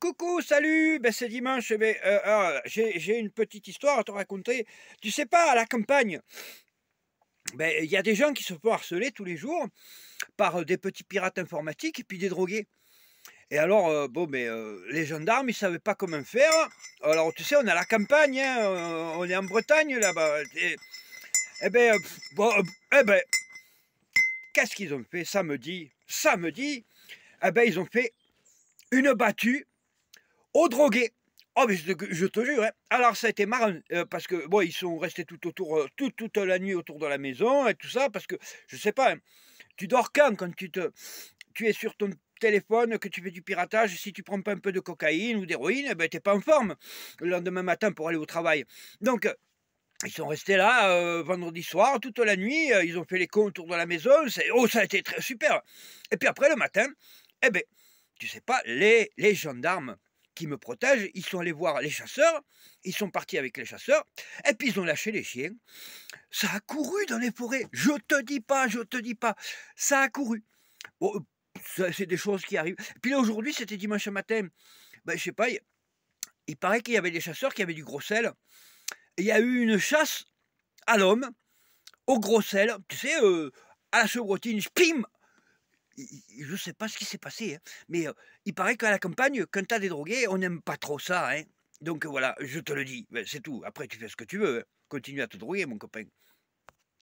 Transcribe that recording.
Coucou, salut, ben, c'est dimanche, ben, euh, ah, j'ai une petite histoire à te raconter. Tu sais pas, à la campagne, ben, il y a des gens qui se font harceler tous les jours par euh, des petits pirates informatiques et puis des drogués. Et alors, euh, bon, mais les gendarmes, ils savaient pas comment faire. Alors, tu sais, on est à la campagne, hein, on est en Bretagne là-bas. Et, eh bien, eh ben, qu'est-ce qu'ils ont fait samedi Samedi, eh ben, ils ont fait une battue aux drogués. Oh, mais je, te jure. Hein. Alors, ça a été marrant euh, parce que, bon, ils sont restés tout autour, euh, toute la nuit autour de la maison et tout ça parce que, je sais pas, hein, tu dors quand quand tu te, tu es sur ton téléphone, que tu fais du piratage, si tu prends pas un peu de cocaïne ou d'héroïne, eh ben t'es pas en forme le lendemain matin pour aller au travail. Donc ils sont restés là euh, vendredi soir toute la nuit, ils ont fait les cons autour de la maison, oh ça a été très super. Et puis après le matin, eh ben tu sais pas les les gendarmes qui me protègent, ils sont allés voir les chasseurs, ils sont partis avec les chasseurs, et puis ils ont lâché les chiens. Ça a couru dans les forêts, je te dis pas, je te dis pas, ça a couru. Bon, euh, c'est des choses qui arrivent. puis là, aujourd'hui, c'était dimanche matin, ben, je sais pas, il, paraît qu'il y avait des chasseurs qui avaient du gros sel. Il y a eu une chasse à l'homme, au gros sel, tu sais, euh, à la chevrotine, pim, je ne sais pas ce qui s'est passé, hein, mais il paraît qu'à la campagne, quand tu as des drogués, on n'aime pas trop ça. Hein. Donc voilà, je te le dis, ben, c'est tout. Après, tu fais ce que tu veux. Hein. Continue à te droguer, mon copain.